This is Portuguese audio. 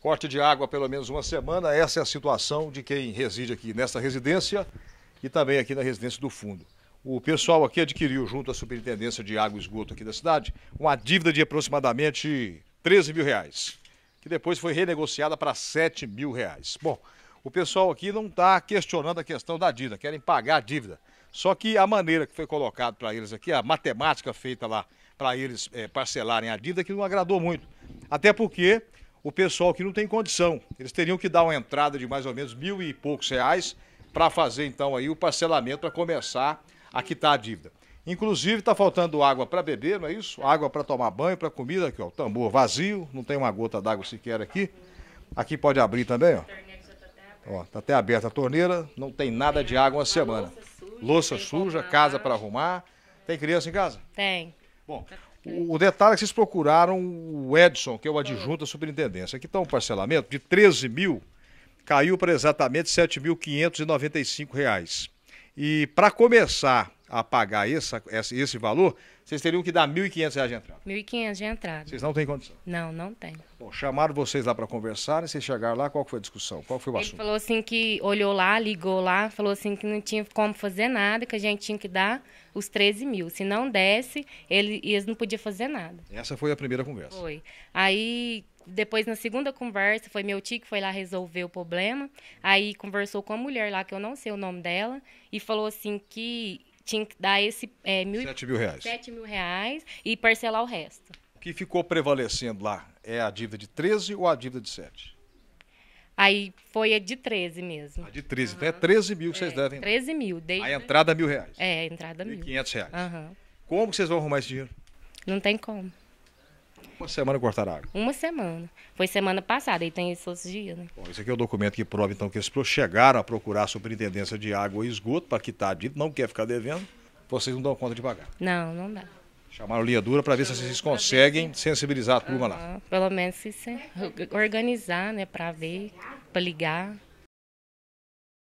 Corte de água pelo menos uma semana, essa é a situação de quem reside aqui nesta residência e também aqui na residência do fundo. O pessoal aqui adquiriu, junto à Superintendência de Água e Esgoto aqui da cidade, uma dívida de aproximadamente 13 mil reais, que depois foi renegociada para 7 mil reais. Bom, o pessoal aqui não está questionando a questão da dívida, querem pagar a dívida. Só que a maneira que foi colocada para eles aqui, a matemática feita lá para eles é, parcelarem a dívida, que não agradou muito. Até porque o pessoal que não tem condição. Eles teriam que dar uma entrada de mais ou menos mil e poucos reais para fazer então aí o parcelamento para começar a quitar a dívida. Inclusive está faltando água para beber, não é isso? Água para tomar banho, para comida aqui, ó, tambor vazio, não tem uma gota d'água sequer aqui. Aqui pode abrir também, ó. Ó, tá até aberta a torneira, não tem nada de água uma semana. Louça suja, casa para arrumar. Tem criança em casa? Tem. Bom, é. O, detalhe é que vocês procuraram o Edson, que é o adjunto da superintendência. Aqui está um parcelamento de 13 mil, caiu para exatamente R$ 7.595. E para começar a pagar essa, esse valor, vocês teriam que dar R$ 1.500 de entrada. R$ 1.500 de entrada. Vocês não têm condição? Não, não tem. Bom, chamaram vocês lá para e vocês chegaram lá, qual foi a discussão? Qual foi o Ele assunto? Ele falou assim que olhou lá, ligou lá, falou assim que não tinha como fazer nada, que a gente tinha que dar os 13 mil. Se não desse, ele, eles não podiam fazer nada. Essa foi a primeira conversa. Foi. Aí depois na segunda conversa foi meu tio que foi lá resolver o problema. Aí conversou com a mulher lá que eu não sei o nome dela e falou assim que tinha que dar esse é, mil, 7 mil reais. 7 mil reais e parcelar o resto. O que ficou prevalecendo lá é a dívida de 13 ou a dívida de 7? Aí foi a de 13 mesmo. A de 13, uhum. então é 13 mil que vocês é, devem. 13 mil. Desde... A entrada é mil reais. É, a entrada mil. 500 reais. Uhum. Como vocês vão arrumar esse dinheiro? Não tem como. Uma semana cortar água? Uma semana. Foi semana passada, e tem esses dias, né? Bom, esse aqui é o documento que prova, então, que eles chegaram a procurar a superintendência de água e esgoto para quitar tá dito, não quer ficar devendo, vocês não dão conta de pagar. Não, não dá. Chamaram linha dura para ver se vocês conseguem sensibilizar a turma uhum. lá. Ah, pelo menos se organizar, né, para ver, para ligar.